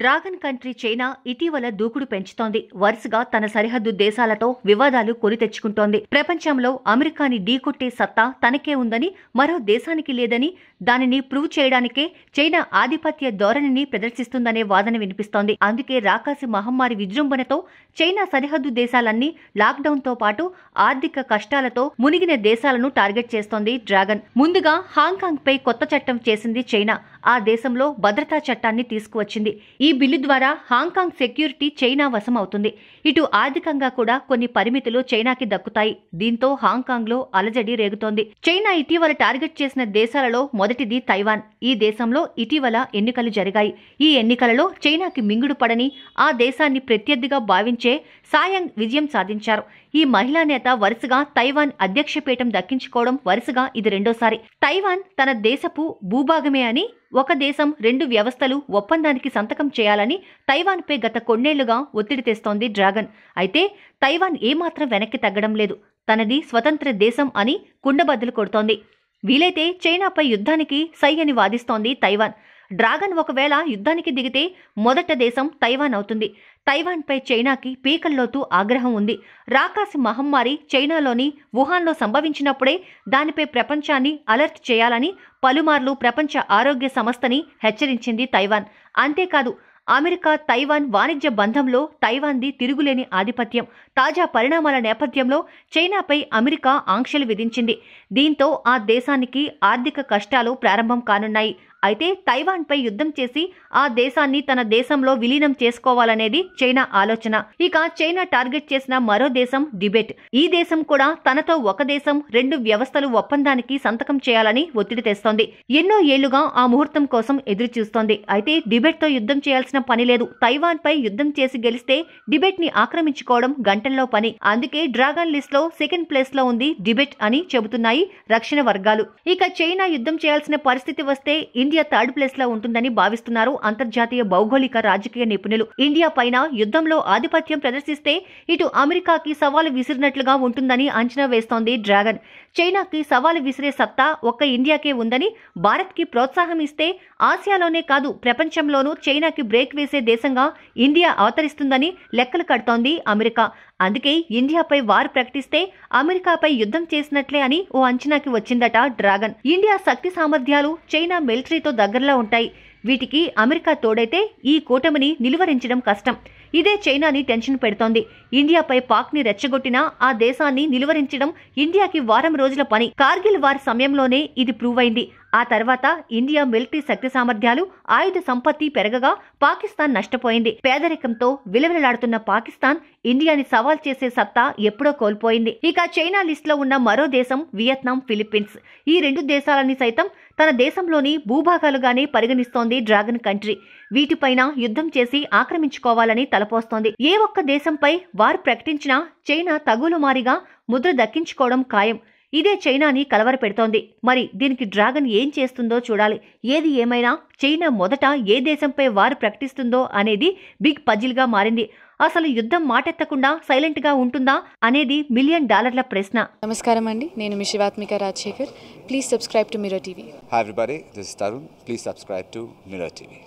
dragon country China ఇటీవల దూకుడు పెంచుతోంది వరుసగా తన సరిహద్దు దేశాలతో వివాదాలు కొని తెచ్చుకుంటోంది ప్రపంచంలో అమెరికాని ఢీకొట్టే సత్తా తనకే ఉందని మరో దేశానికి లేదని దానిని ప్రూవ్ చేయడానికే చైనా ఆధిపత్య ధోరణిని ప్రదర్శిస్తుందనే వాదన వినిపిస్తోంది అందుకే రాకాసి మహమ్మారి విజృంభణతో చైనా సరిహద్దు దేశాలన్నీ లాక్డౌన్తో పాటు ఆర్థిక కష్టాలతో మునిగిన దేశాలను టార్గెట్ చేస్తోంది డ్రాగన్ ముందుగా పై కొత్త చట్టం చేసింది చైనా ఆ దేశంలో భద్రతా చట్టాన్ని తీసుకువచ్చింది ఈ బిల్లు ద్వారా హాంకాంగ్ సెక్యూరిటీ చైనా వశం అవుతుంది ఇటు ఆర్థికంగా కూడా కొన్ని పరిమితులు చైనాకి దక్కుతాయి దీంతో హాంకాంగ్లో అలజడి రేగుతోంది చైనా ఇటీవల టార్గెట్ చేసిన దేశాలలో మొదటిది తైవాన్ ఈ దేశంలో ఇటీవల ఎన్నికలు జరిగాయి ఈ ఎన్నికలలో చైనాకి మింగుడు పడని ఆ దేశాన్ని ప్రత్యర్థిగా భావించే సాయంగ్ విజయం సాధించారు ఈ మహిళా నేత వరుసగా తైవాన్ అధ్యక్ష పీఠం దక్కించుకోవడం వరుసగా ఇది రెండోసారి తైవాన్ తన దేశపు భూభాగమే అని ఒక దేశం రెండు వ్యవస్థలు ఒప్పందానికి సంతకం చేయాలని తైవాన్పై గత కొన్నేళ్లుగా ఒత్తిడి తెస్తోంది డ్రాగన్ అయితే తైవాన్ ఏమాత్రం వెనక్కి తగ్గడం లేదు తనది స్వతంత్ర దేశం అని కుండబద్దలు కొడుతోంది వీలైతే చైనాపై యుద్ధానికి సై అని వాదిస్తోంది తైవాన్ డ్రాగన్ ఒకవేళ యుద్ధానికి దిగితే మొదట దేశం తైవాన్ అవుతుంది తైవాన్పై చైనాకి పీకల్లోతు ఆగ్రహం ఉంది రాకాసి మహమ్మారి చైనాలోని వుహాన్లో సంభవించినప్పుడే దానిపై ప్రపంచాన్ని అలర్ట్ చేయాలని పలుమార్లు ప్రపంచ ఆరోగ్య సంస్థని హెచ్చరించింది తైవాన్ అంతేకాదు అమెరికా తైవాన్ వాణిజ్య బంధంలో తైవాన్ది తిరుగులేని ఆధిపత్యం తాజా పరిణామాల నేపథ్యంలో చైనాపై అమెరికా ఆంక్షలు విధించింది దీంతో ఆ దేశానికి ఆర్థిక కష్టాలు ప్రారంభం కానున్నాయి అయితే తైవాన్పై యుద్ధం చేసి ఆ దేశాన్ని తన దేశంలో విలీనం చేసుకోవాలనేది చైనా ఆలోచన ఇక చైనా టార్గెట్ చేసిన మరో దేశం డిబెట్ ఈ దేశం కూడా తనతో ఒక దేశం రెండు వ్యవస్థలు ఒప్పందానికి సంతకం చేయాలని ఒత్తిడి తెస్తోంది ఎన్నో ఏళ్లుగా ఆ ముహూర్తం కోసం ఎదురు చూస్తోంది అయితే తో యుద్ధం చేయాల్సిన పని లేదు తైవాన్ పై యుద్ధం చేసి గెలిస్తే డిబెట్ ని ఆక్రమించుకోవడం గంటల్లో పని అందుకే డ్రాగన్ లిస్ట్ లో సెకండ్ ప్లేస్ లో ఉంది డిబెట్ అని చెబుతున్నాయి రక్షణ వర్గాలు ఇక చైనా యుద్ధం చేయాల్సిన పరిస్థితి వస్తే ఇండియా థర్డ్ ప్లేస్ లో ఉంటుందని భావిస్తున్నారు అంతర్జాతీయ భౌగోళిక రాజకీయ నిపుణులు ఇండియా పైన యుద్ధంలో ఆధిపత్యం ప్రదర్శిస్తే ఇటు అమెరికాకి సవాలు విసిరినట్లుగా ఉంటుందని అంచనా వేస్తోంది డ్రాగన్ చైనాకి సవాలు విసిరే సత్తా ఒక్క ఇండియాకే ఉందని భారత్కి ప్రోత్సాహం ఇస్తే ఆసియాలోనే కాదు ప్రపంచంలోనూ చైనాకి బ్రేక్ వేసే దేశంగా ఇండియా అవతరిస్తుందని లెక్కలు కడుతోంది అమెరికా అందుకే ఇండియాపై వార్ ప్రకటిస్తే అమెరికాపై యుద్ధం చేసినట్లే అని ఓ అంచనాకి వచ్చిందట డ్రాగన్ ఇండియా శక్తి సామర్థ్యాలు చైనా మిలిటరీతో దగ్గరలో ఉంటాయి వీటికి అమెరికా తోడైతే ఈ కూటమిని నిలువరించడం కష్టం ఇదే చైనాని టెన్షన్ పెడుతోంది ఇండియాపై పాక్ని రెచ్చగొట్టినా ఆ దేశాన్ని నిలువరించడం ఇండియాకి వారం రోజుల పని కార్గిల్ వార్ సమయంలోనే ఇది ప్రూవ్ అయింది ఆ తర్వాత ఇండియా మిలిటరీ శక్తి సామర్థ్యాలు ఆయుధ సంపత్తి పెరగగా పాకిస్తాన్ నష్టపోయింది పేదరికంతో విలవిలలాడుతున్న పాకిస్తాన్ ఇండియాని సవాల్ చేసే సత్తా ఎప్పుడో కోల్పోయింది ఇక చైనా లిస్ట్లో ఉన్న మరో దేశం వియత్నాం ఫిలిప్పీన్స్ ఈ రెండు దేశాలని సైతం తన దేశంలోని భూభాగాలుగానే పరిగణిస్తోంది డ్రాగన్ కంట్రీ వీటిపైన యుద్ధం చేసి ఆక్రమించుకోవాలని తలపోస్తోంది ఏ ఒక్క దేశంపై వారు ప్రకటించినా చైనా తగులుమారిగా ముద్ర దక్కించుకోవడం ఖాయం ఇదే చైనాని కలవరపెడుతోంది మరి దీనికి డ్రాగన్ ఏం చేస్తుందో చూడాలి ఏది ఏమైనా చైనా మొదట ఏ దేశంపై వారు ప్రకటిస్తుందో అనేది బిగ్ పజిల్గా మారింది అసలు యుద్ధం మాటెత్తకుండా సైలెంట్గా ఉంటుందా అనేది మిలియన్ డాలర్ల ప్రశ్న నమస్కారం అండి నేను మిషివాత్మిక Rajasekhar please subscribe to Mirror TV everybody this Tarun please subscribe to Mirror TV